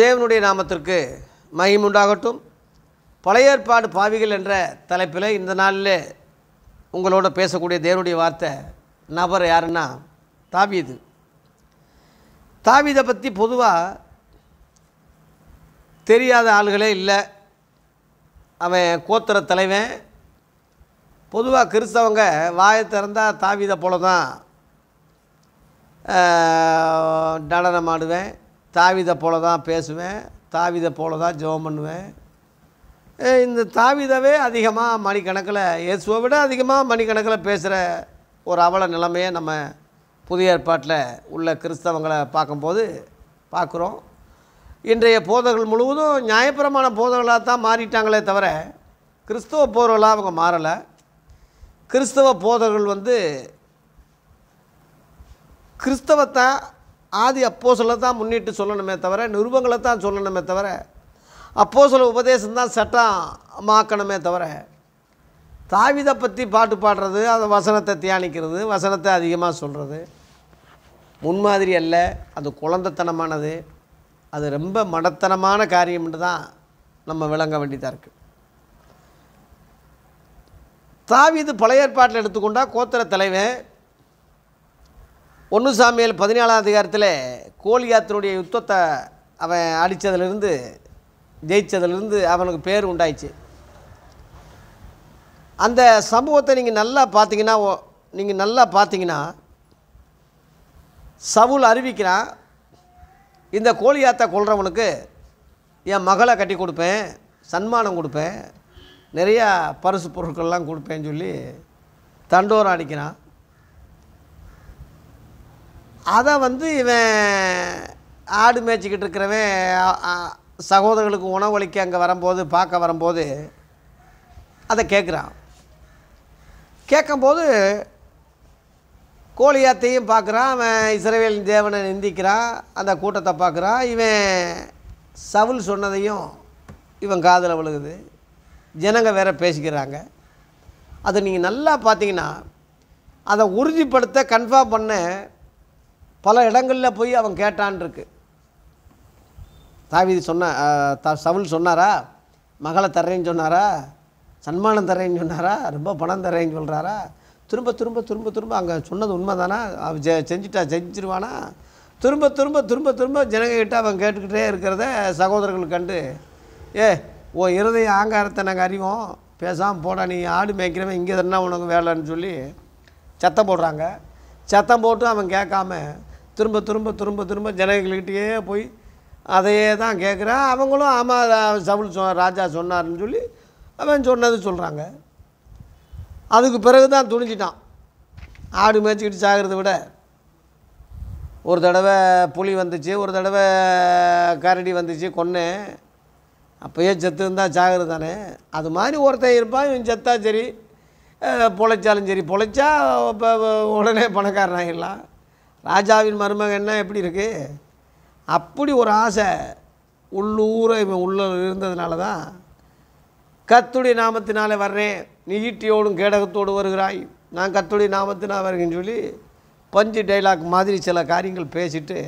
தேவனுடைய நாமத்திற்கு மகிமுண்டாகட்டும் பழைய ஏற்பாடு பாவிகள் என்ற தலைப்பில் இந்த நாளில் உங்களோட பேசக்கூடிய தேவனுடைய வார்த்தை நபர் யாருன்னா தாவீது தாவீதை பற்றி பொதுவாக தெரியாத ஆளுகளே இல்லை அவன் கோத்திர தலைவன் பொதுவாக கிறிஸ்தவங்க வாயை திறந்தால் தாவீதை போல தான் நடனமாடுவேன் தாவித போல தான் பேசுவேன் தாவிதை போல தான் ஜெபம் பண்ணுவேன் இந்த தாவிதவே அதிகமாக மணிக்கணக்கில் இயேசுவை விட அதிகமாக மணிக்கணக்கில் பேசுகிற ஒரு அவல நிலைமையை நம்ம புதிய ஏற்பாட்டில் உள்ள கிறிஸ்தவங்களை பார்க்கும்போது பார்க்குறோம் இன்றைய போதகர்கள் முழுவதும் நியாயபுரமான போதகளாக தான் மாறிட்டாங்களே தவிர கிறிஸ்தவ போதகளாக அவங்க மாறலை கிறிஸ்தவ போதகர்கள் வந்து கிறிஸ்தவத்தை ஆதி அப்போசலை தான் முன்னிட்டு சொல்லணுமே தவிர நிருபங்களை தான் சொல்லணுமே தவிர அப்போசல உபதேசம் தான் சட்டமாக்கணுமே தவிர தாவிதை பற்றி பாட்டு பாடுறது அந்த வசனத்தை தியானிக்கிறது வசனத்தை அதிகமாக சொல்கிறது முன்மாதிரி அல்ல அது குழந்தைத்தனமானது அது ரொம்ப மடத்தனமான காரியம்னு தான் நம்ம விளங்க வேண்டியதாக இருக்குது தாவிது பழைய ஏற்பாட்டில் எடுத்துக்கொண்டால் கோத்திர தலைவன் ஒன்று சாமியல் பதினேழாம் அதிகாரத்தில் கோலியாத்தினுடைய யுத்தத்தை அவன் அடித்ததுலேருந்து ஜெயித்ததுலேருந்து அவனுக்கு பேர் உண்டாயிடுச்சு அந்த சம்பவத்தை நீங்கள் நல்லா பார்த்தீங்கன்னா நீங்கள் நல்லா பார்த்தீங்கன்னா சவுல் அறிவிக்கிறான் இந்த கோழியாத்தை கொள்கிறவனுக்கு என் மகளை கட்டி கொடுப்பேன் சன்மானம் கொடுப்பேன் நிறையா பரிசு பொருட்கள்லாம் கொடுப்பேன்னு சொல்லி தண்டோரம் அடிக்கிறான் அதை வந்து இவன் ஆடு மேய்ச்சிக்கிட்டு இருக்கிறவன் சகோதரர்களுக்கு உணவளிக்க அங்கே வரும்போது பார்க்க வரும்போது அதை கேட்குறான் கேட்கும்போது கோழியாத்தையும் பார்க்குறான் அவன் இஸ்ரேவேல் தேவனை நிந்திக்கிறான் அந்த கூட்டத்தை பார்க்குறான் இவன் சவுல் சொன்னதையும் இவன் காதில் விழுகுது ஜனங்க வேற பேசிக்கிறாங்க அதை நீங்கள் நல்லா பார்த்தீங்கன்னா அதை உறுதிப்படுத்த கன்ஃபார்ம் பண்ண பல இடங்களில் போய் அவன் கேட்டான் இருக்கு தாவிதி சொன்ன சவுல் சொன்னாரா மகளை தர்றேன்னு சொன்னாரா சன்மானம் தர்றேன்னு சொன்னாரா ரொம்ப பணம் தர்றேன்னு சொல்கிறாரா திரும்ப திரும்ப திரும்ப திரும்ப அங்கே சொன்னது உண்மை தானா அவன் ஜெ செஞ்சுட்டா செஞ்சிருவானா திரும்ப திரும்ப திரும்ப திரும்ப ஜனங்கிட்ட அவன் கேட்டுக்கிட்டே இருக்கிறத சகோதரர்கள் கண்டு ஏ ஓ இருதய ஆங்காரத்தை நாங்கள் அறிவோம் பேசாமல் போடா நீ ஆடு மேய்க்கிறவன் இங்கே தானே உனக்கு வேலைன்னு சொல்லி சத்தம் போடுறாங்க சத்தம் போட்டு அவன் கேட்காம திரும்ப திரும்ப திரும்ப திரும்ப ஜனங்கள்கிட்டயே போய் அதையே தான் கேட்குறேன் அவங்களும் ஆமாம் சவுல் சொ ராஜா சொன்னார்னு சொல்லி அவன் சொன்னது சொல்கிறாங்க அதுக்கு பிறகு தான் துணிஞ்சிட்டான் ஆடு மேய்ச்சிக்கிட்டு சாகிறத விட ஒரு தடவை புளி வந்துச்சு ஒரு தடவை கரடி வந்துச்சு கொன்னேன் அப்போயே செத்து இருந்தால் சாகிறது தானே அது மாதிரி ஒருத்தன் இருப்பான் இவன் செத்தா சரி பொழைச்சாலும் சரி பொழைச்சா இப்போ உடனே பணக்காரன் ஆகிடலாம் ராஜாவின் மருமகன்னா எப்படி இருக்குது அப்படி ஒரு ஆசை உள்ளூர இவன் உள்ள இருந்ததுனால தான் கத்துடைய நாமத்தினாலே வர்றேன் நீ ஈட்டியோடும் கேடகத்தோடு வருகிறாய் நான் கத்துடைய நாமத்தினால் வருகிறேன்னு சொல்லி பஞ்சு டைலாக் மாதிரி சில காரியங்கள் பேசிட்டு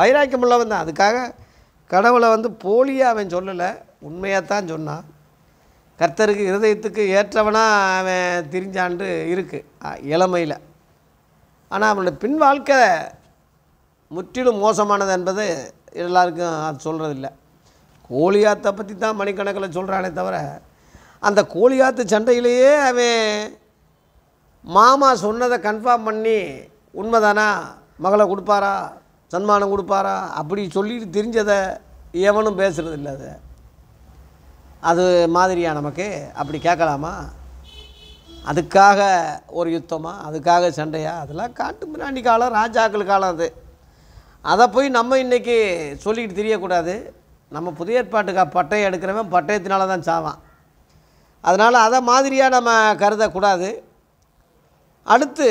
வைராக்கியம் உள்ளவன் தான் அதுக்காக கடவுளை வந்து போலியாக அவன் சொல்லலை உண்மையாக தான் சொன்னான் கர்த்தருக்கு இருதயத்துக்கு ஏற்றவனாக அவன் தெரிஞ்சான்று இருக்குது இளமையில் ஆனால் அவனுடைய பின் வாழ்க்கை முற்றிலும் மோசமானது என்பது எல்லாருக்கும் அது சொல்கிறதில்ல கோழியாத்தை பற்றி தான் மணிக்கணக்கில் சொல்கிறானே தவிர அந்த கோழியாத்து சண்டையிலேயே அவன் மாமா சொன்னதை கன்ஃபார்ம் பண்ணி உண்மைதானா மகளை கொடுப்பாரா சன்மானம் கொடுப்பாரா அப்படி சொல்லிட்டு தெரிஞ்சதை எவனும் பேசுகிறதில்ல அது அது மாதிரியா நமக்கு அப்படி கேட்கலாமா அதுக்காக ஒரு யுத்தமாக அதுக்காக சண்டையா அதெல்லாம் காட்டு முன்னாடி காலம் ராஜாக்கள் காலம் அது அதை போய் நம்ம இன்றைக்கி சொல்லிக்கிட்டு தெரியக்கூடாது நம்ம புதிய ஏற்பாட்டுக்கா பட்டையை எடுக்கிறவன் பட்டயத்தினால தான் சாவான் அதனால் அதை மாதிரியாக நம்ம கருதக்கூடாது அடுத்து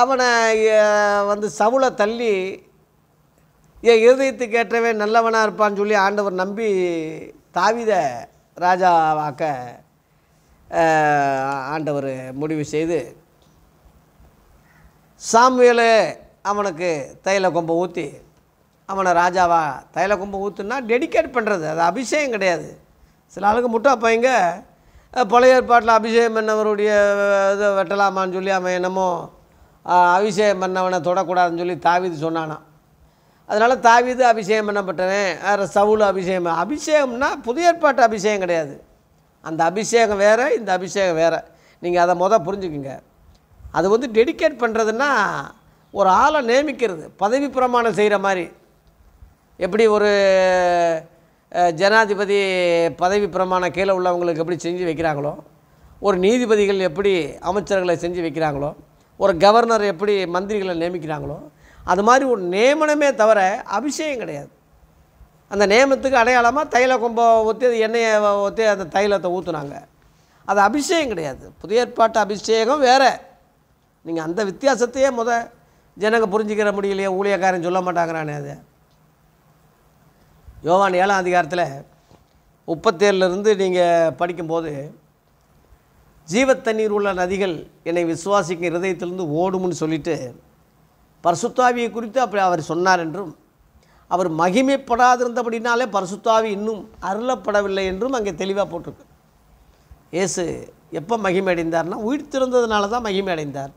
அவனை வந்து சவுளை தள்ளி என் இருதயத்துக்கு ஏற்றவே நல்லவனாக இருப்பான்னு சொல்லி ஆண்டவர் நம்பி தாவித ராஜாவாக்க ஆண்டவர் முடிவு செய்து சாமுவேல் அவனுக்கு தைல கொம்பை ஊற்றி அவனை ராஜாவா தைல கொம்பை ஊற்றுனா டெடிகேட் பண்ணுறது அது அபிஷேகம் கிடையாது சில ஆளுக்கு முட்டா பையங்க பழைய ஏற்பாட்டில் அபிஷேகம் பண்ணவருடைய இதை வெட்டலாமான்னு சொல்லி அவன் என்னமோ அபிஷேகம் பண்ணவனை தொடக்கூடாதுன்னு சொல்லி தாவிது சொன்னானான் அதனால் தாவிது அபிஷேகம் பண்ணப்பட்டவன் வேறு சவுல் அபிஷேகம் அபிஷேகம்னா புதிய ஏற்பாட்டு அபிஷேகம் கிடையாது அந்த அபிஷேகம் வேறு இந்த அபிஷேகம் வேறு நீங்கள் அதை மொதல் புரிஞ்சுக்குங்க அது வந்து டெடிகேட் பண்ணுறதுன்னா ஒரு ஆளை நியமிக்கிறது பதவி பிரமாணம் செய்கிற மாதிரி எப்படி ஒரு ஜனாதிபதி பதவி பிரமாணம் கீழே உள்ளவங்களுக்கு எப்படி செஞ்சு வைக்கிறாங்களோ ஒரு நீதிபதிகள் எப்படி அமைச்சர்களை செஞ்சு வைக்கிறாங்களோ ஒரு கவர்னர் எப்படி மந்திரிகளை நியமிக்கிறாங்களோ அது மாதிரி ஒரு நியமனமே தவிர அபிஷேகம் கிடையாது அந்த நேமத்துக்கு அடையாளமாக தைல கொம்பம் ஊற்றி அது எண்ணெயை ஊற்றி அந்த தைலத்தை ஊற்றுனாங்க அது அபிஷேகம் கிடையாது புதிய ஏற்பாட்டு அபிஷேகம் வேறு நீங்கள் அந்த வித்தியாசத்தையே முத ஜனங்க புரிஞ்சிக்கிற முடியலையே ஊழியக்காரன் சொல்ல மாட்டாங்கிறானே அது யோவான் ஏழாம் அதிகாரத்தில் முப்பத்தேழுலேருந்து நீங்கள் படிக்கும்போது ஜீவத்தண்ணீர் உள்ள நதிகள் என்னை விசுவாசிக்கும் இருதயத்திலிருந்து ஓடும்னு சொல்லிவிட்டு பரசுத்தாவியை குறித்து அப்படி அவர் சொன்னார் என்றும் அவர் மகிமைப்படாதிருந்தபடினாலே பரிசுத்தாவி இன்னும் அருளப்படவில்லை என்றும் அங்கே தெளிவாக போட்டிருக்கு இயேசு எப்போ மகிமை அடைந்தார்னா உயிர் திறந்ததுனால தான் மகிமை அடைந்தார்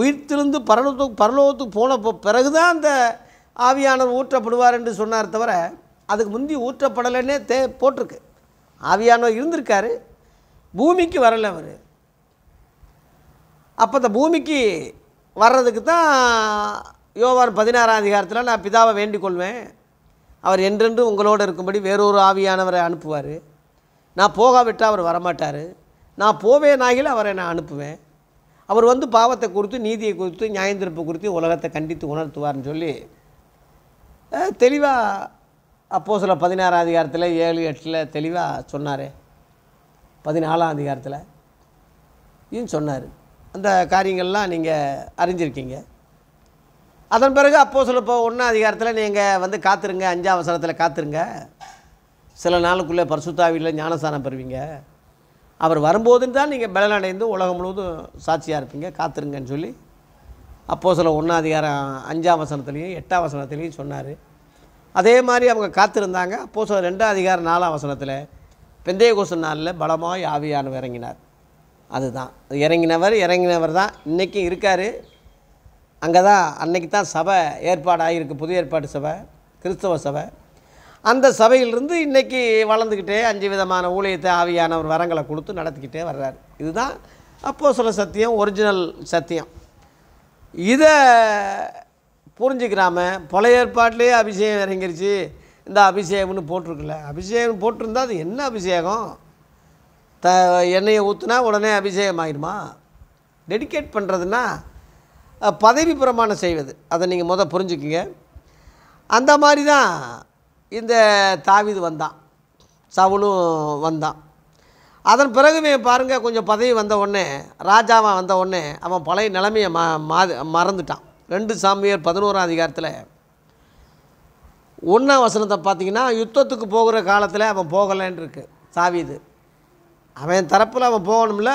உயிர் திறந்து பரலோகத்துக்கு பரலோகத்துக்கு போன பிறகு தான் அந்த ஆவியானவர் ஊற்றப்படுவார் என்று சொன்னார் தவிர அதுக்கு முந்தி ஊற்றப்படலைன்னே தே போட்டிருக்கு ஆவியானவர் இருந்திருக்காரு பூமிக்கு வரலை அவர் அப்போ அந்த பூமிக்கு வர்றதுக்கு தான் யோவான் பதினாறாம் அதிகாரத்தில் நான் பிதாவை வேண்டிக் கொள்வேன் அவர் என்றென்றும் உங்களோடு இருக்கும்படி வேறொரு ஆவியானவரை அனுப்புவார் நான் போகாவிட்டால் அவர் வரமாட்டார் நான் போவேன் ஆகியில் அவரை நான் அனுப்புவேன் அவர் வந்து பாவத்தை குறித்து நீதியை குறித்து நியாயந்திருப்பு குறித்து உலகத்தை கண்டித்து உணர்த்துவார்னு சொல்லி தெளிவாக அப்போது சில பதினாறாம் அதிகாரத்தில் ஏழு எட்டில் தெளிவாக சொன்னார் பதினாலாம் அதிகாரத்தில் இன்னும் சொன்னார் அந்த காரியங்கள்லாம் நீங்கள் அறிஞ்சிருக்கீங்க அதன் பிறகு அப்போ சொல்ல இப்போ ஒன்றா அதிகாரத்தில் நீங்கள் வந்து காத்துருங்க அஞ்சாம் அவசரத்தில் காத்துருங்க சில நாளுக்குள்ளே பரிசுத்தாவியில் ஞானஸ்தானம் பெறுவீங்க அவர் வரும்போதுன்னு தான் நீங்கள் பலனடைந்து உலகம் முழுவதும் சாட்சியாக இருப்பீங்க காத்துருங்கன்னு சொல்லி அப்போ சில ஒன்றாம் அதிகாரம் அஞ்சாம் வசனத்துலேயும் எட்டாம் வசனத்துலேயும் சொன்னார் அதே மாதிரி அவங்க காத்திருந்தாங்க அப்போ சில ரெண்டாம் அதிகாரம் நாலாம் வசனத்தில் பெந்தய கோச நாளில் பலமாக ஆவியானவர் இறங்கினார் அதுதான் இறங்கினவர் இறங்கினவர் தான் இன்றைக்கும் இருக்கார் அங்கே தான் அன்னைக்கு தான் சபை ஏற்பாடு ஆகியிருக்கு புது ஏற்பாடு சபை கிறிஸ்தவ சபை அந்த சபையிலிருந்து இன்றைக்கி வளர்ந்துக்கிட்டே அஞ்சு விதமான ஊழியத்தை ஆவியானவர் வரங்களை கொடுத்து நடத்திக்கிட்டே வர்றார் இதுதான் அப்போ சில சத்தியம் ஒரிஜினல் சத்தியம் இதை புரிஞ்சுக்கிறாம பழைய ஏற்பாட்லேயே அபிஷேகம் இறங்கிருச்சு இந்த அபிஷேகம்னு போட்டிருக்குல்ல அபிஷேகம் போட்டிருந்தால் அது என்ன அபிஷேகம் த எண்ணெயை ஊற்றுனா உடனே அபிஷேகம் ஆயிடுமா டெடிகேட் பண்ணுறதுன்னா பதவி பிரமாணம் செய்வது அதை நீங்கள் முத புரிஞ்சுக்கிங்க அந்த மாதிரி தான் இந்த தாவிது வந்தான் சவுலும் வந்தான் அதன் பிறகுமே பாருங்கள் கொஞ்சம் பதவி வந்த உடனே ராஜாவாக வந்த உடனே அவன் பழைய நிலைமையை மா மறந்துட்டான் ரெண்டு சாமியார் பதினோராம் அதிகாரத்தில் ஒன்றாம் வசனத்தை பார்த்தீங்கன்னா யுத்தத்துக்கு போகிற காலத்தில் அவன் போகலைன்னு இருக்கு சாவிது அவன் தரப்பில் அவன் போகணும்ல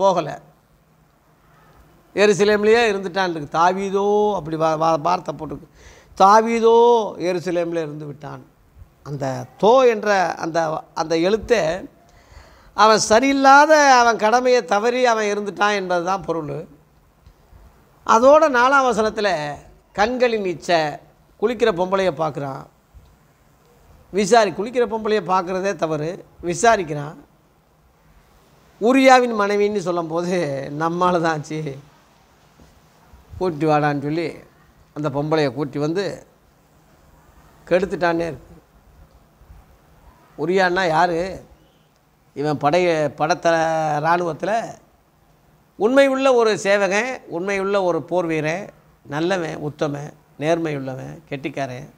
போகலை எருசிலேம்லேயே இருந்துட்டான் தாவீதோ அப்படி வார்த்தை போட்டுக்கு தாவீதோ எருசலேமில் இருந்து விட்டான் அந்த தோ என்ற அந்த அந்த எழுத்தை அவன் சரியில்லாத அவன் கடமையை தவறி அவன் இருந்துட்டான் என்பது தான் பொருள் அதோட நாலாம் வசனத்தில் கண்களின் இச்சை குளிக்கிற பொம்பளையை பார்க்குறான் விசாரி குளிக்கிற பொம்பளையை பார்க்குறதே தவறு விசாரிக்கிறான் உரியாவின் மனைவின்னு சொல்லும்போது நம்மளால் தான் ஆச்சு கூட்டி வாடான்னு சொல்லி அந்த பொம்பளையை கூட்டி வந்து கெடுத்துட்டானே இருக்கு உரியான்னா யார் இவன் படைய படத்த இராணுவத்தில் உண்மை உள்ள ஒரு சேவகன் உண்மை உள்ள ஒரு போர் வீரன் நல்லவன் உத்தமன் நேர்மை உள்ளவன் கெட்டிக்காரன்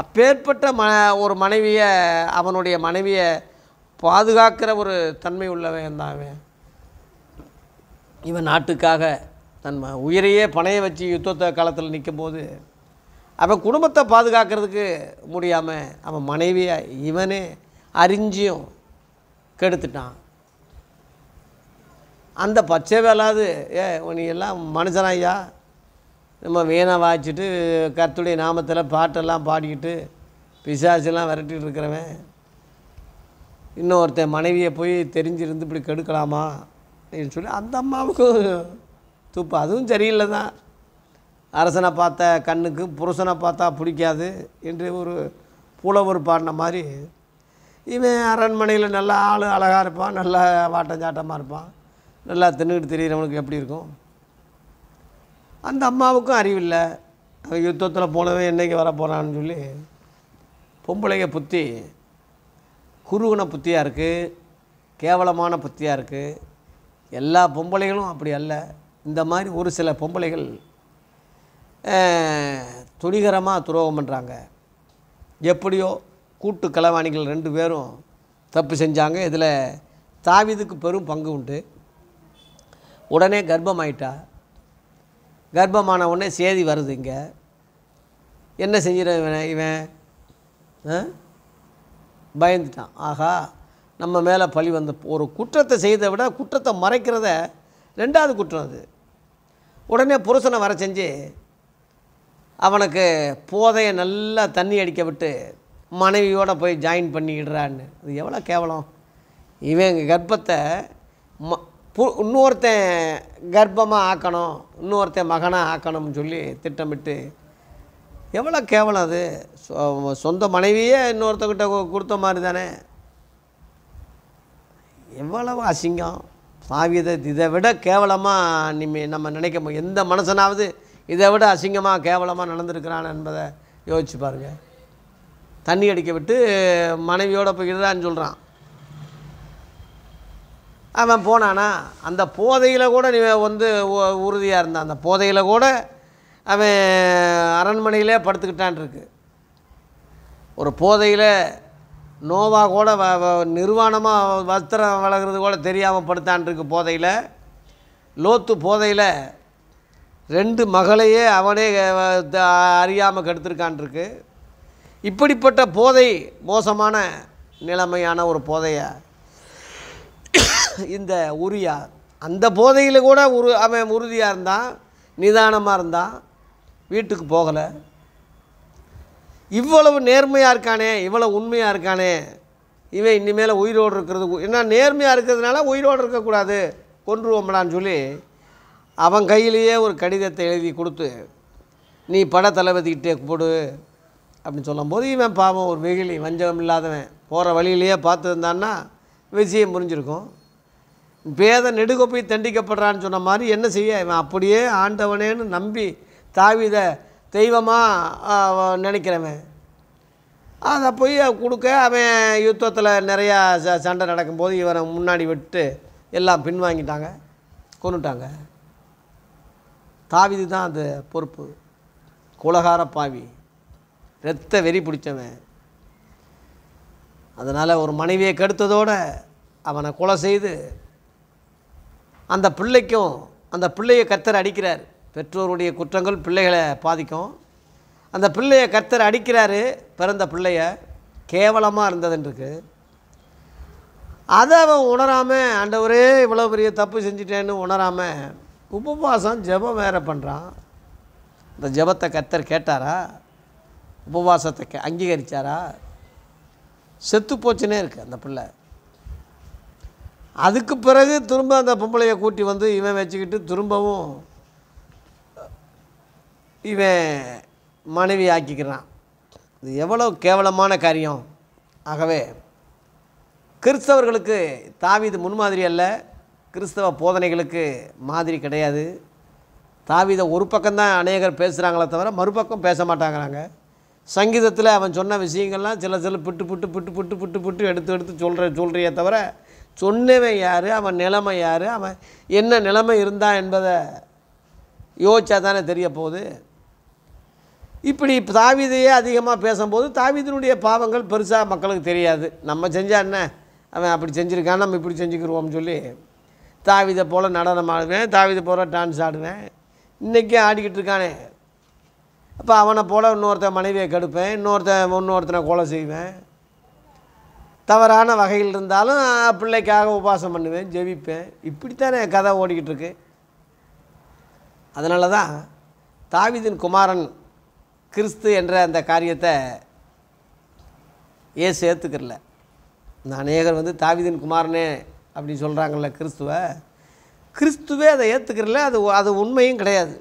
அப்பேற்பட்ட ம ஒரு மனைவியை அவனுடைய மனைவியை பாதுகாக்கிற ஒரு தன்மை உள்ளவன் தான் அவன் இவன் நாட்டுக்காக தன் உயிரையே பணைய வச்சு யுத்தத்தை காலத்தில் நிற்கும் போது அவன் குடும்பத்தை பாதுகாக்கிறதுக்கு முடியாமல் அவன் மனைவியை இவனே அறிஞ்சியும் கெடுத்துட்டான் அந்த பச்சை வேலாது ஏ நீ எல்லாம் மனுஷனாய்யா நம்ம வீணை வாய்ச்சிட்டு கர்த்துடைய நாமத்தில் பாட்டெல்லாம் பாடிக்கிட்டு பிசாசெல்லாம் விரட்டிகிட்டு இருக்கிறவன் இன்னொருத்தன் மனைவியை போய் தெரிஞ்சிருந்து இப்படி கெடுக்கலாமா அப்படின்னு சொல்லி அந்த அம்மாவுக்கும் துப்பு அதுவும் சரியில்லை தான் அரசனை பார்த்த கண்ணுக்கு புருஷனை பார்த்தா பிடிக்காது என்று ஒரு புலவர் பாடின மாதிரி இவன் அரண்மனையில் நல்லா ஆள் அழகாக இருப்பான் நல்லா வாட்டஞ்சாட்டமாக இருப்பான் நல்லா தின்னுக்கிட்டு தெரிகிறவனுக்கு எப்படி இருக்கும் அந்த அம்மாவுக்கும் அறிவில்லை அவன் யுத்தத்தில் போனவன் என்றைக்கு வர போகிறான்னு சொல்லி பொம்பளைங்க புத்தி குருகுண புத்தியாக இருக்குது கேவலமான புத்தியாக இருக்குது எல்லா பொம்பளைகளும் அப்படி அல்ல இந்த மாதிரி ஒரு சில பொம்பளைகள் துணிகரமாக துரோகம் பண்ணுறாங்க எப்படியோ கூட்டு கலவாணிகள் ரெண்டு பேரும் தப்பு செஞ்சாங்க இதில் தாவிதுக்கு பெரும் பங்கு உண்டு உடனே கர்ப்பமாயிட்டா கர்ப்பமான உடனே சேதி வருது இங்கே என்ன செஞ்சிட இவன் இவன் பயந்துட்டான் ஆகா நம்ம மேலே பழி வந்த ஒரு குற்றத்தை செய்த விட குற்றத்தை மறைக்கிறத ரெண்டாவது குற்றம் அது உடனே புருஷனை வர செஞ்சு அவனுக்கு போதையை நல்லா தண்ணி அடிக்க விட்டு மனைவியோடு போய் ஜாயின் பண்ணிக்கிடுறான்னு அது எவ்வளோ கேவலம் இவன் எங்கள் கர்ப்பத்தை ம பு இன்னொருத்தன் கர்ப்பமாக ஆக்கணும் இன்னொருத்தன் மகனாக ஆக்கணும்னு சொல்லி திட்டமிட்டு எவ்வளோ கேவலம் அது சொந்த மனைவியே இன்னொருத்தக்கிட்ட கொடுத்த மாதிரி தானே எவ்வளவு அசிங்கம் பாவியதை இதை விட கேவலமாக நிம்மி நம்ம நினைக்க முடியும் எந்த மனுஷனாவது இதை விட அசிங்கமாக கேவலமாக நடந்திருக்கிறான் என்பதை யோசிச்சு பாருங்கள் தண்ணி அடிக்க விட்டு மனைவியோட போய்கிறான்னு சொல்கிறான் அவன் போனானா அந்த போதையில் கூட நீ வந்து உறுதியாக இருந்தான் அந்த போதையில் கூட அவன் அரண்மனையிலே படுத்துக்கிட்டான் இருக்கு ஒரு போதையில் நோவா கூட வ நிர்வாணமாக வஸ்திரம் வளர்கிறது கூட தெரியாமல் இருக்கு போதையில் லோத்து போதையில் ரெண்டு மகளையே அவனே அறியாமல் கெடுத்திருக்கான்ருக்கு இப்படிப்பட்ட போதை மோசமான நிலைமையான ஒரு போதையை இந்த உரியா அந்த போதையில் கூட உரு அவன் உறுதியாக இருந்தான் நிதானமாக இருந்தான் வீட்டுக்கு போகலை இவ்வளவு நேர்மையாக இருக்கானே இவ்வளோ உண்மையாக இருக்கானே இவன் இனிமேல் உயிரோடு இருக்கிறது என்ன நேர்மையாக இருக்கிறதுனால உயிரோடு இருக்கக்கூடாது கொன்றுவோம்டான்னு சொல்லி அவன் கையிலேயே ஒரு கடிதத்தை எழுதி கொடுத்து நீ பட தளபதிக்கிட்டே போடு அப்படின்னு சொல்லும்போது இவன் பாவம் ஒரு வெகிலி வஞ்சகம் இல்லாதவன் போகிற வழியிலேயே பார்த்துருந்தான்னா விஷயம் புரிஞ்சிருக்கும் பேத நெடுகொப்பை தண்டிக்கப்படுறான்னு சொன்ன மாதிரி என்ன செய்ய இவன் அப்படியே ஆண்டவனேன்னு நம்பி தாவித தெய்வமாக நினைக்கிறவன் அதை போய் கொடுக்க அவன் யுத்தத்தில் நிறையா ச சண்டை நடக்கும்போது இவனை முன்னாடி விட்டு எல்லாம் பின்வாங்கிட்டாங்க கொண்டுட்டாங்க தாவிது தான் அது பொறுப்பு குலகார பாவி ரத்த வெறி பிடிச்சவன் அதனால் ஒரு மனைவியை கெடுத்ததோடு அவனை கொலை செய்து அந்த பிள்ளைக்கும் அந்த பிள்ளையை கத்தர் அடிக்கிறார் பெற்றோருடைய குற்றங்கள் பிள்ளைகளை பாதிக்கும் அந்த பிள்ளையை கர்த்தர் அடிக்கிறாரு பிறந்த பிள்ளைய கேவலமாக இருந்ததுன்றிருக்கு அதை அவன் உணராமல் ஆண்டவரே இவ்வளோ பெரிய தப்பு செஞ்சிட்டேன்னு உணராமல் உபவாசம் ஜபம் வேறு பண்ணுறான் அந்த ஜபத்தை கர்த்தர் கேட்டாரா உபவாசத்தை கே அங்கீகரித்தாரா செத்து போச்சுனே இருக்குது அந்த பிள்ளை அதுக்கு பிறகு திரும்ப அந்த பொம்பளையை கூட்டி வந்து இவன் வச்சுக்கிட்டு திரும்பவும் இவன் மனைவி ஆக்கிக்கிறான் இது எவ்வளோ கேவலமான காரியம் ஆகவே கிறிஸ்தவர்களுக்கு தாவிது முன்மாதிரி அல்ல கிறிஸ்தவ போதனைகளுக்கு மாதிரி கிடையாது தாவிதை ஒரு பக்கம்தான் அநேகர் பேசுகிறாங்களே தவிர மறுபக்கம் பேச மாட்டாங்கிறாங்க சங்கீதத்தில் அவன் சொன்ன விஷயங்கள்லாம் சில சில பிட்டு புட்டு பிட்டு புட்டு புட்டு புட்டு எடுத்து எடுத்து சொல்கிற சொல்கிறிய தவிர சொன்னவன் யார் அவன் நிலைமை யார் அவன் என்ன நிலைமை இருந்தான் என்பதை யோசிச்சா தானே தெரிய போகுது இப்படி தாவிதையே அதிகமாக பேசும்போது தாவிதனுடைய பாவங்கள் பெருசாக மக்களுக்கு தெரியாது நம்ம செஞ்சால் என்ன அவன் அப்படி செஞ்சுருக்கான் நம்ம இப்படி செஞ்சுக்கிடுவோம்னு சொல்லி தாவிதை போல் நடனம் ஆடுவேன் தாவிதை போல் டான்ஸ் ஆடுவேன் இன்றைக்கே ஆடிக்கிட்டு இருக்கானே அப்போ அவனை போல் இன்னொருத்த மனைவியை கெடுப்பேன் இன்னொருத்த இன்னொருத்தனை கொலை செய்வேன் தவறான வகையில் இருந்தாலும் பிள்ளைக்காக உபாசம் பண்ணுவேன் ஜெபிப்பேன் இப்படித்தானே கதை ஓடிக்கிட்டு இருக்கு அதனால தான் தாவிதின் குமாரன் கிறிஸ்து என்ற அந்த காரியத்தை ஏசு ஏற்றுக்கிறல இந்த அநேகர் வந்து தாவிதின் குமாரனே அப்படின்னு சொல்கிறாங்கள்ல கிறிஸ்துவை கிறிஸ்துவே அதை ஏற்றுக்கிறல அது அது உண்மையும் கிடையாது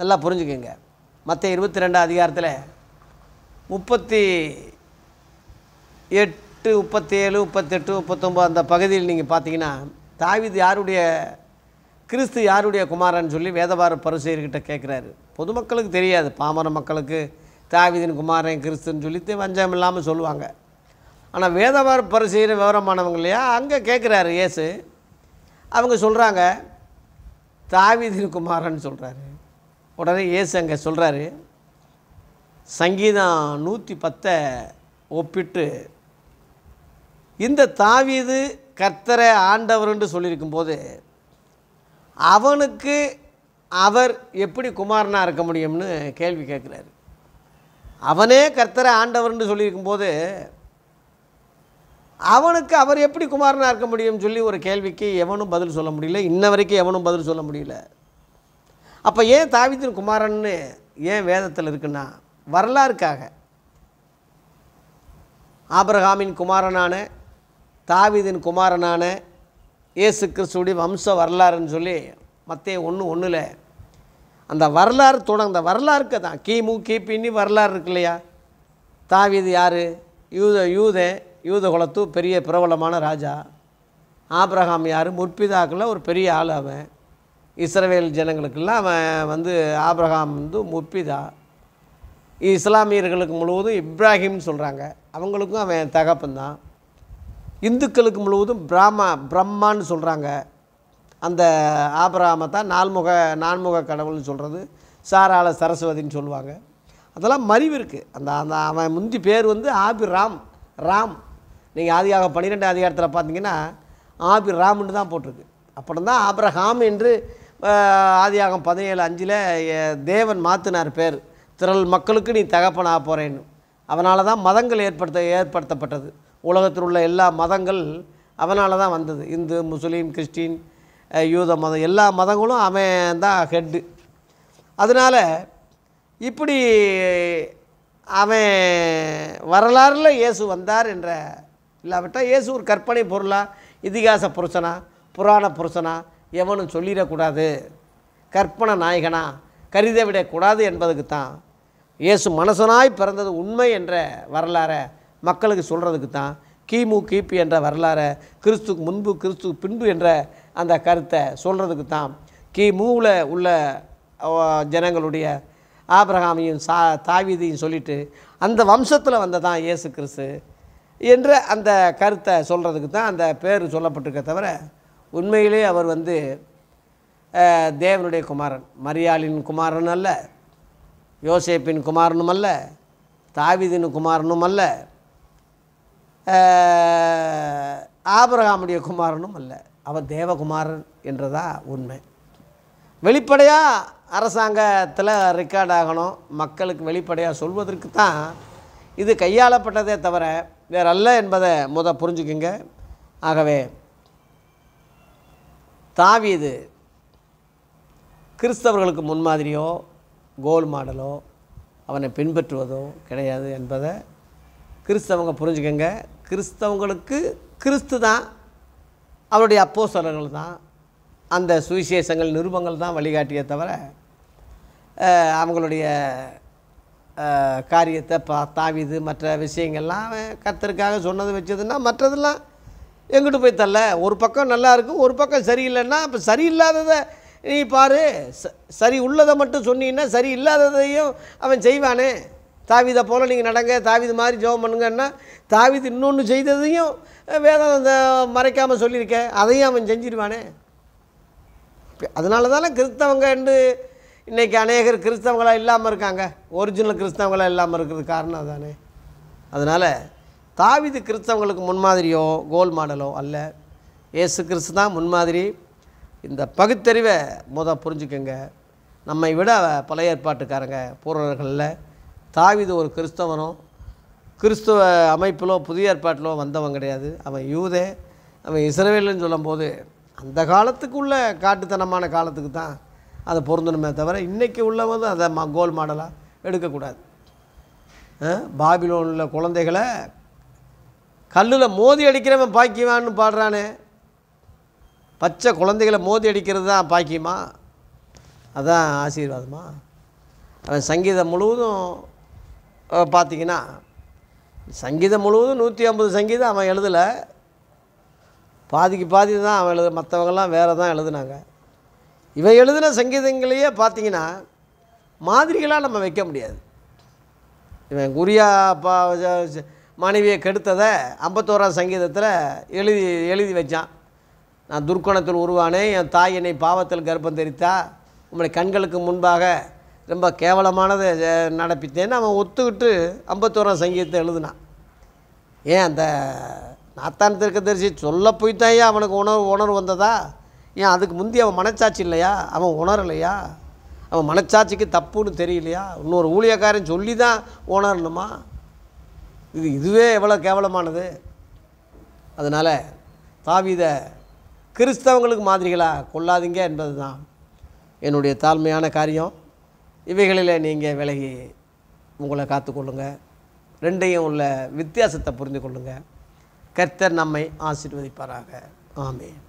நல்லா புரிஞ்சுக்கோங்க மற்ற இருபத்தி ரெண்டாம் அதிகாரத்தில் முப்பத்தி எட்டு முப்பத்தி ஏழு முப்பத்தெட்டு முப்பத்தொம்போது அந்த பகுதியில் நீங்கள் பார்த்தீங்கன்னா தாவிது யாருடைய கிறிஸ்து யாருடைய குமாரன்னு சொல்லி வேதவார பரிசெயர்கிட்ட கேட்குறாரு பொதுமக்களுக்கு தெரியாது பாமர மக்களுக்கு தாவிதின் குமாரன் கிறிஸ்துன்னு சொல்லி வஞ்சம் இல்லாமல் சொல்லுவாங்க ஆனால் வேதவார பரிசெய்கிற விவரமானவங்க இல்லையா அங்கே கேட்குறாரு ஏசு அவங்க சொல்கிறாங்க தாவிதின் குமாரன் சொல்கிறாரு உடனே ஏசு அங்கே சொல்கிறாரு சங்கீதம் நூற்றி பத்தை ஒப்பிட்டு இந்த தாவீது கர்த்தரை ஆண்டவர்ன்னு சொல்லியிருக்கும்போது அவனுக்கு அவர் எப்படி குமாரனாக இருக்க முடியும்னு கேள்வி கேட்குறாரு அவனே கர்த்தரை ஆண்டவர்னு சொல்லியிருக்கும் போது அவனுக்கு அவர் எப்படி குமாரனாக இருக்க முடியும்னு சொல்லி ஒரு கேள்விக்கு எவனும் பதில் சொல்ல முடியல இன்ன வரைக்கும் எவனும் பதில் சொல்ல முடியல அப்போ ஏன் தாவித்தின் குமாரன்னு ஏன் வேதத்தில் இருக்குன்னா வரலாறுக்காக ஆபிரகாமின் குமாரனான தாவிதின் குமாரனான இயேசு கிறிஸ்துடைய வம்ச வரலாறுன்னு சொல்லி மற்ற ஒன்று ஒன்றில் அந்த வரலாறு தொடங்க அந்த வரலாறுக்கு தான் கிமு கிபின்னு வரலாறு இருக்கு இல்லையா தாவிது யார் யூத யூத யூத குலத்து பெரிய பிரபலமான ராஜா ஆப்ரஹாம் யார் முற்பிதாக்கில் ஒரு பெரிய ஆள் அவன் இஸ்ரவேல் ஜனங்களுக்கெல்லாம் அவன் வந்து ஆப்ரஹாம் வந்து முற்பிதா இஸ்லாமியர்களுக்கு முழுவதும் இப்ராஹிம்னு சொல்கிறாங்க அவங்களுக்கும் அவன் தகப்பன் தான் இந்துக்களுக்கு முழுவதும் பிராமா பிரம்மான்னு சொல்கிறாங்க அந்த ஆபராமை தான் நான்முக நான்முக கடவுள்னு சொல்கிறது சாராள சரஸ்வதின்னு சொல்லுவாங்க அதெல்லாம் மறிவு இருக்குது அந்த அந்த அவன் முந்தி பேர் வந்து ஆபி ராம் ராம் நீங்கள் ஆதியாக பன்னிரெண்டு அதிகாரத்தில் பார்த்தீங்கன்னா ஆபி ராம்னு தான் போட்டிருக்கு அப்புறம் தான் என்று ஆதியாகம் பதினேழு அஞ்சில் தேவன் மாற்றினார் பேர் திரள் மக்களுக்கு நீ தகப்பனாக போகிறேன்னு அதனால தான் மதங்கள் ஏற்படுத்த ஏற்படுத்தப்பட்டது உலகத்தில் உள்ள எல்லா மதங்கள் அவனால் தான் வந்தது இந்து முஸ்லீம் கிறிஸ்டின் யூத மதம் எல்லா மதங்களும் அவன் தான் ஹெட்டு அதனால் இப்படி அவன் வரலாறில் இயேசு வந்தார் என்ற இல்லாவிட்டால் இயேசு ஒரு கற்பனை பொருளாக இதிகாச புருஷனா புராண புருஷனா எவனும் சொல்லிடக்கூடாது கற்பனை நாயகனா கருத விடக்கூடாது என்பதுக்கு தான் இயேசு மனசனாய் பிறந்தது உண்மை என்ற வரலாறை மக்களுக்கு சொல்கிறதுக்கு தான் கிமு கிபி என்ற வரலாறை கிறிஸ்துக்கு முன்பு கிறிஸ்து பின்பு என்ற அந்த கருத்தை சொல்கிறதுக்கு தான் கிமுவில் உள்ள ஜனங்களுடைய ஆபிரகாமையும் சா தாவிதையும் சொல்லிவிட்டு அந்த வம்சத்தில் வந்ததான் இயேசு கிறிஸ்து என்ற அந்த கருத்தை சொல்கிறதுக்கு தான் அந்த பேர் சொல்லப்பட்டிருக்க தவிர உண்மையிலே அவர் வந்து தேவனுடைய குமாரன் மரியாளின் குமாரன் அல்ல யோசேப்பின் குமாரனும் அல்ல தாவிதின் குமாரனும் அல்ல ஆபரகாமுடைய குமாரனும் அல்ல அவன் தேவகுமாரன் என்றதா உண்மை வெளிப்படையாக அரசாங்கத்தில் ரெக்கார்ட் ஆகணும் மக்களுக்கு வெளிப்படையாக சொல்வதற்கு தான் இது கையாளப்பட்டதே தவிர வேற அல்ல என்பதை முத புரிஞ்சுக்குங்க ஆகவே தாவியது கிறிஸ்தவர்களுக்கு முன்மாதிரியோ கோல் மாடலோ அவனை பின்பற்றுவதோ கிடையாது என்பதை கிறிஸ்தவங்க புரிஞ்சுக்கங்க கிறிஸ்தவங்களுக்கு கிறிஸ்து தான் அவருடைய அப்போசலர்கள் தான் அந்த சுவிசேஷங்கள் நிருபங்கள் தான் வழிகாட்டியே தவிர அவங்களுடைய காரியத்தை பா தாவிது மற்ற விஷயங்கள்லாம் கத்தருக்காக சொன்னது வச்சதுன்னா மற்றதெல்லாம் எங்கிட்டு போய் தரல ஒரு பக்கம் நல்லா இருக்கும் ஒரு பக்கம் சரியில்லைன்னா இப்போ சரியில்லாததை நீ பாரு சரி உள்ளதை மட்டும் சொன்னீங்கன்னா சரி இல்லாததையும் அவன் செய்வானே தாவிதை போல் நீங்கள் நடங்க தாவித மாதிரி ஜோம் பண்ணுங்கன்னா தாவிது இன்னொன்று செய்ததையும் வேதம் அந்த மறைக்காமல் சொல்லியிருக்கேன் அதையும் அவன் செஞ்சிருவானே அதனால தானே கிறிஸ்தவங்க என்று இன்றைக்கி அநேகர் கிறிஸ்தவங்களாக இல்லாமல் இருக்காங்க ஒரிஜினல் கிறிஸ்தவங்களாக இல்லாமல் இருக்கிறது காரணம் தானே அதனால் தாவிது கிறிஸ்தவங்களுக்கு முன்மாதிரியோ கோல் மாடலோ அல்ல ஏசு கிறிஸ்து தான் முன்மாதிரி இந்த பகுத்தறிவை முத புரிஞ்சுக்கோங்க நம்மை விட பழைய ஏற்பாட்டுக்காரங்க பூர்வர்களில் தாவிது ஒரு கிறிஸ்தவனோ கிறிஸ்துவ அமைப்பிலோ புதிய ஏற்பாட்டிலோ வந்தவன் கிடையாது அவன் யூதே அவன் இஸ்ரேலுன்னு சொல்லும்போது அந்த காலத்துக்குள்ள காட்டுத்தனமான காலத்துக்கு தான் அதை பொருந்தணுமே தவிர இன்றைக்கி உள்ளவங்க அதை மா கோல் மாடலாக எடுக்கக்கூடாது பாபிலோனில் குழந்தைகளை கல்லில் மோதி அடிக்கிறவன் பாக்கியவான்னு பாடுறானே பச்சை குழந்தைகளை மோதி அடிக்கிறது தான் பாக்கியமா அதான் ஆசீர்வாதமா அவன் சங்கீதம் முழுவதும் பார்த்திங்கன்னா சங்கீதம் முழுவதும் நூற்றி ஐம்பது சங்கீதம் அவன் எழுதலை பாதிக்கு பாதி தான் அவன் எழுது மற்றவங்கள்லாம் வேறு தான் எழுதுனாங்க இவன் எழுதின சங்கீதங்களையே பார்த்திங்கன்னா மாதிரிகளாக நம்ம வைக்க முடியாது இவன் குரியா பா மனைவியை கெடுத்ததை ஐம்பத்தோரா சங்கீதத்தில் எழுதி எழுதி வச்சான் நான் துர்க்கோணத்தில் உருவானேன் என் தாய் என்னை பாவத்தில் கர்ப்பம் தெரித்தா உங்களுடைய கண்களுக்கு முன்பாக ரொம்ப கேவலமானதை நடப்பித்தேன்னு அவன் ஒத்துக்கிட்டு ஐம்பத்தோரம் சங்கீதத்தை எழுதினான் ஏன் அந்த நாத்தான் தரிசி சொல்ல போய்த்தாயா அவனுக்கு உணர்வு உணர்வு வந்ததா ஏன் அதுக்கு முந்தி அவன் மனச்சாட்சி இல்லையா அவன் உணரலையா அவன் மனச்சாட்சிக்கு தப்புன்னு தெரியலையா இன்னொரு ஊழியக்காரன் சொல்லி தான் உணரணுமா இது இதுவே எவ்வளோ கேவலமானது அதனால் தாவித கிறிஸ்தவங்களுக்கு மாதிரிகளாக கொள்ளாதீங்க என்பது தான் என்னுடைய தாழ்மையான காரியம் இவைகளில் நீங்கள் விலகி உங்களை காத்துக்கொள்ளுங்கள் ரெண்டையும் உள்ள வித்தியாசத்தை புரிந்து கொள்ளுங்கள் கர்த்தர் நம்மை ஆசீர்வதிப்பாராக ஆமேன்